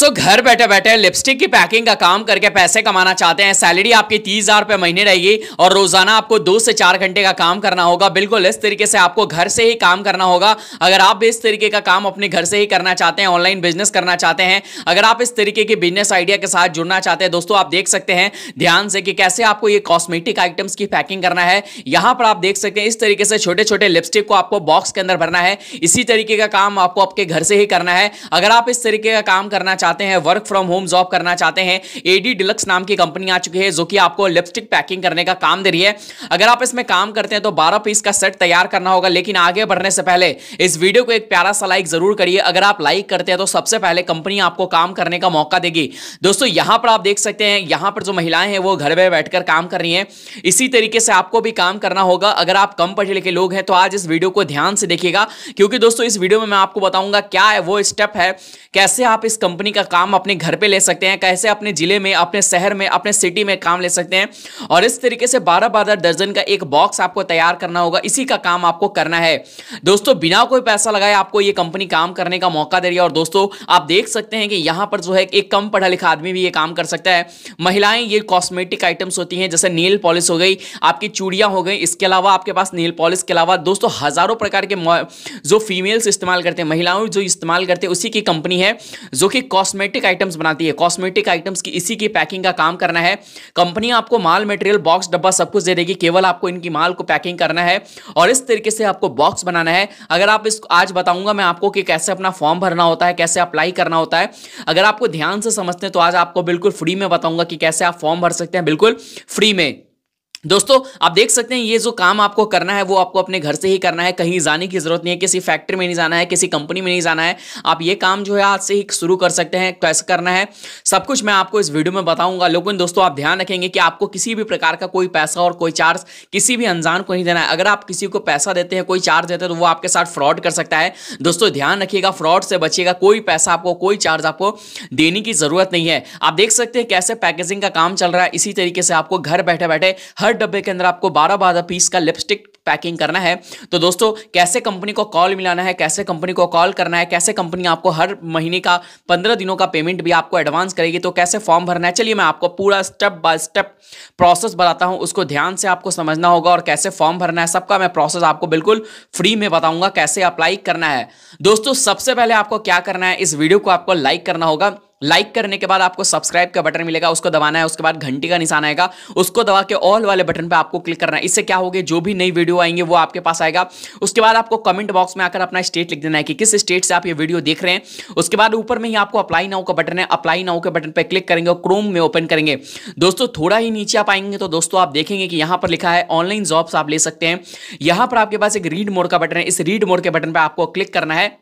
दोस्तों घर बैठे बैठे लिपस्टिक की पैकिंग का काम करके पैसे कमाना चाहते हैं सैलरी आपकी तीस हजार रुपए महीने रहेगी और रोजाना आपको दो से चार घंटे का काम करना होगा बिल्कुल इस तरीके से आपको घर से ही काम करना होगा अगर आप भी इस तरीके का काम अपने घर से ही करना चाहते हैं ऑनलाइन बिजनेस करना चाहते हैं अगर आप इस तरीके की बिजनेस आइडिया के साथ जुड़ना चाहते हैं दोस्तों आप देख सकते हैं ध्यान से कि कैसे आपको ये कॉस्मेटिक आइटम्स की पैकिंग करना है यहाँ पर आप देख सकते हैं इस तरीके से छोटे छोटे लिपस्टिक को आपको बॉक्स के अंदर भरना है इसी तरीके का काम आपको आपके घर से ही करना है अगर आप इस तरीके का काम करना चाहते चाहते हैं वर्क फ्रॉम होम जॉब करना चाहते हैं एडी डिलक्स नाम की कंपनी आ चुकी है जो कि आपको लिपस्टिक पैकिंग करने का काम दे रही है अगर आप इसमें काम करते हैं तो बारह पीस का सेट तैयार करना होगा लेकिन आगे बढ़ने से पहले इस वीडियो को एक प्यारा सा लाइक जरूर करिए अगर आप लाइक करते हैं तो सबसे पहले कंपनी आपको काम करने का मौका देगी दोस्तों यहां पर आप देख सकते हैं यहां पर जो महिलाएं हैं वो घर में बैठकर काम कर रही हैं इसी तरीके से आपको भी काम करना होगा अगर आप कम पढ़े लिखे लोग हैं तो आज इस वीडियो को ध्यान से देखिएगा क्योंकि दोस्तों इस वीडियो में मैं आपको बताऊंगा क्या है वो स्टेप है कैसे आप इस कंपनी का काम अपने घर पे ले सकते हैं कैसे अपने ज़िले में अपने शहर में अपने सिटी में काम ले सकते हैं और इस तरीके से बारह बारह दर्जन का एक बॉक्स आपको तैयार करना होगा इसी का काम आपको करना है दोस्तों बिना कोई पैसा लगाए आपको ये कंपनी काम करने का मौका दे रही है और दोस्तों आप देख सकते हैं कि यहाँ पर जो है एक कम पढ़ा लिखा आदमी भी ये काम कर सकता है महिलाएं ये कॉस्मेटिक आइटम्स होती हैं जैसे नील पॉलिश हो गई आपकी चूड़ियाँ हो गई इसके अलावा आपके पास नील पॉलिश के अलावा दोस्तों हज़ारों प्रकार के जो फीमेल्स इस्तेमाल करते हैं महिलाओं जो इस्तेमाल करते हैं उसी की कंपनी है जो कि कॉस्ट कॉस्मेटिक आइटम्स बनाती है कॉस्मेटिक आइटम्स की इसी की पैकिंग का काम करना है कंपनी आपको माल मटेरियल बॉक्स डब्बा सब कुछ दे देगी केवल आपको इनकी माल को पैकिंग करना है और इस तरीके से आपको बॉक्स बनाना है अगर आप इस आज बताऊंगा मैं आपको कि कैसे अपना फॉर्म भरना होता है कैसे अप्लाई करना होता है अगर आपको ध्यान से समझते हैं तो आज आपको बिल्कुल फ्री में बताऊंगा कि कैसे आप फॉर्म भर सकते हैं बिल्कुल फ्री में दोस्तों आप देख सकते हैं ये जो काम आपको करना है वो आपको अपने घर से ही करना है कहीं जाने की जरूरत नहीं है किसी फैक्ट्री में नहीं जाना है किसी कंपनी में नहीं जाना है आप ये काम जो है आज से ही शुरू कर सकते हैं कैसे तो करना है सब कुछ मैं आपको इस वीडियो में बताऊंगा लेकिन दोस्तों आप ध्यान रखेंगे कि आपको किसी भी प्रकार का कोई पैसा और कोई चार्ज किसी भी अनजान को नहीं देना है अगर आप किसी को पैसा देते हैं कोई चार्ज देते हैं तो वो आपके साथ फ्रॉड कर सकता है दोस्तों ध्यान रखिएगा फ्रॉड से बचिएगा कोई पैसा आपको कोई चार्ज आपको देने की जरूरत नहीं है आप देख सकते हैं कैसे पैकेजिंग का काम चल रहा है इसी तरीके से आपको घर बैठे बैठे हर हर डब्बे के अंदर आपको बारह बारह पीस का लिपस्टिक पैकिंग करना है तो दोस्तों कैसे कंपनी को कॉल मिलाना है कैसे कंपनी को कॉल करना है कैसे कंपनी आपको हर महीने का पंद्रह दिनों का पेमेंट भी आपको एडवांस करेगी तो कैसे फॉर्म भरना है चलिए मैं आपको पूरा स्टेप बाय स्टेप प्रोसेस बताता हूं उसको ध्यान से आपको समझना होगा और कैसे फॉर्म भरना है सबका मैं प्रोसेस आपको बिल्कुल फ्री में बताऊंगा कैसे अप्लाई करना है दोस्तों सबसे पहले आपको क्या करना है इस वीडियो को आपको लाइक करना होगा लाइक करने के बाद आपको सब्सक्राइब का बटन मिलेगा उसको दबाना है उसके बाद घंटी का निशान आएगा उसको दबा के ऑल वाले बटन पे आपको क्लिक करना है इससे क्या होगा जो भी नई वीडियो आएंगे वो आपके पास आएगा उसके बाद आपको कमेंट बॉक्स में आकर अपना स्टेट लिख देना है कि किस स्टेट से आप ये वीडियो देख रहे हैं उसके बाद ऊपर में ही आपको अप्लाई नाउ का बटन है अप्लाई नाउ के बटन पर क्लिक करेंगे और क्रोम में ओपन करेंगे दोस्तों थोड़ा ही नीचे आप आएंगे तो दोस्तों आप देखेंगे कि यहाँ पर लिखा है ऑनलाइन जॉब्स आप ले सकते हैं यहाँ पर आपके पास एक रीड मोड का बटन है इस रीड मोड के बटन पर आपको क्लिक करना है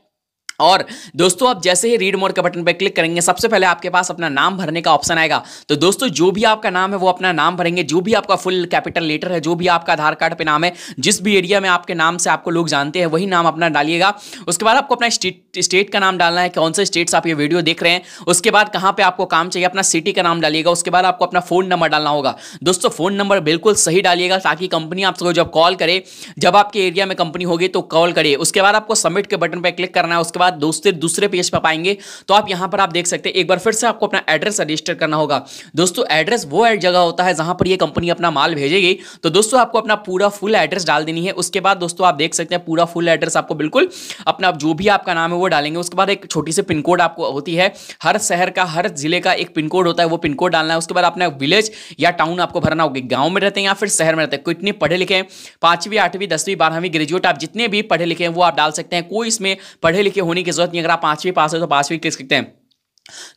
और दोस्तों आप जैसे ही रीड मोर के बटन पर क्लिक करेंगे सबसे पहले आपके पास अपना नाम भरने का ऑप्शन आएगा तो दोस्तों जो भी आपका नाम है वो अपना नाम भरेंगे जो भी आपका फुल कैपिटल लेटर है जो भी आपका आधार कार्ड पे नाम है जिस भी एरिया में आपके नाम से आपको लोग जानते हैं वही नाम अपना डालिएगा उसके बाद आपको अपना स्टेट स्टेट का नाम डालना है कौन से स्टेट्स आप ये वीडियो देख रहे हैं उसके बाद कहाँ पर आपको काम चाहिए अपना सिटी का नाम डालिएगा उसके बाद आपको अपना फ़ोन नंबर डालना होगा दोस्तों फ़ोन नंबर बिल्कुल सही डालिएगा ताकि कंपनी आपको जब कॉल करे जब आपके एरिया में कंपनी होगी तो कॉल करिए उसके बाद आपको सबमिट के बटन पर क्लिक करना है उसके बाद बाद दोस्तों दूसरे पेज पर पाएंगे तो आप यहां पर आप देख सकते हैं एक बार फिर से आपको अपना एड्रेस रजिस्टर करना होगा दोस्तों एड्रेस वो जगह होता है जहां पर ये कंपनी अपना माल भेजेगी तो दोस्तों आपको अपना पूरा फुल एड्रेस डाल देनी है उसके बाद दोस्तों आप देख सकते हैं पूरा फुल एड्रेस आपको बिल्कुल अपना जो भी आपका नाम है वो डालेंगे उसके बाद एक छोटी सी पिनकोड आपको होती है हर शहर का हर जिले का एक पिनकोड होता है वो पिनकोड डालना है उसके बाद अपना विलेज या टाउन आपको भरना होगी गाँव में रहते हैं या फिर शहर में रहते हैं कितने पढ़े लिखे हैं पाँचवीं आठवीं दसवीं बारहवीं ग्रेजुएट आप जितने भी पढ़े लिखे हैं वो आप डाल सकते हैं कोई इसमें पढ़े लिखे होने होने की जरूरत नहीं अगर आप पांचवी पास हो तो पांचवी क्लिक सकते हैं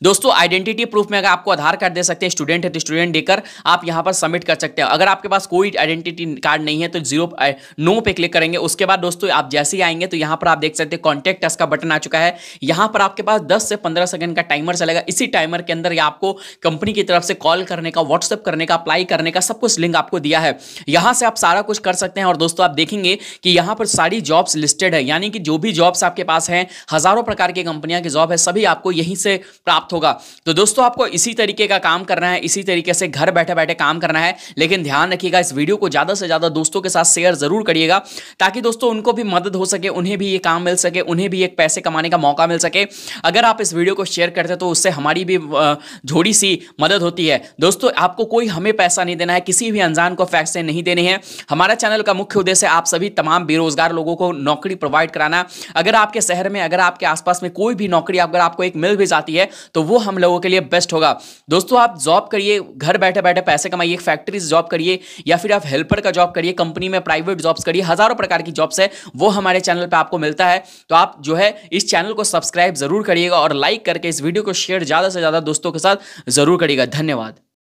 दोस्तों आइडेंटिटी प्रूफ में अगर आपको आधार कार्ड दे सकते हैं स्टूडेंट है तो स्टूडेंट देकर आप यहां पर सबमिट कर सकते हैं अगर आपके पास कोई आइडेंटिटी कार्ड नहीं है तो जीरो नो पे क्लिक करेंगे उसके बाद दोस्तों आप जैसे ही आएंगे तो यहां पर आप देख सकते हैं कॉन्टैक्ट का बटन आ चुका है यहां पर आपके पास दस से पंद्रह सेकंड का टाइमर चलेगा इसी टाइमर के अंदर आपको कंपनी की तरफ से कॉल करने का व्हाट्सअप करने का अप्लाई करने का सब कुछ लिंक आपको दिया है यहां से आप सारा कुछ कर सकते हैं और दोस्तों आप देखेंगे कि यहां पर सारी जॉब्स लिस्टेड है यानी कि जो भी जॉब्स आपके पास हैं हजारों प्रकार की कंपनियां की जॉब है सभी आपको यहीं से प्राप्त होगा तो दोस्तों आपको इसी तरीके का काम करना है इसी तरीके से घर बैठे बैठे काम करना है लेकिन ध्यान रखिएगा इस वीडियो को ज़्यादा से ज़्यादा दोस्तों के साथ शेयर ज़रूर करिएगा ताकि दोस्तों उनको भी मदद हो सके उन्हें भी ये काम मिल सके उन्हें भी एक पैसे कमाने का मौका मिल सके अगर आप इस वीडियो को शेयर करते तो उससे हमारी भी झोड़ी सी मदद होती है दोस्तों आपको कोई हमें पैसा नहीं देना है किसी भी अनजान को पैसे नहीं देने हैं हमारा चैनल का मुख्य उद्देश्य आप सभी तमाम बेरोजगार लोगों को नौकरी प्रोवाइड कराना अगर आपके शहर में अगर आपके आसपास में कोई भी नौकरी अगर आपको एक मिल भी जाती है तो वो हम लोगों के लिए बेस्ट होगा दोस्तों आप जॉब करिए घर बैठे बैठे पैसे कमाइए फैक्ट्री जॉब करिए या फिर आप हेल्पर का जॉब करिए कंपनी में प्राइवेट जॉब्स करिए हजारों प्रकार की जॉब्स है वो हमारे चैनल पर आपको मिलता है तो आप जो है इस चैनल को सब्सक्राइब जरूर करिएगा और लाइक करके इस वीडियो को शेयर ज़्यादा से ज़्यादा दोस्तों के साथ जरूर करिएगा धन्यवाद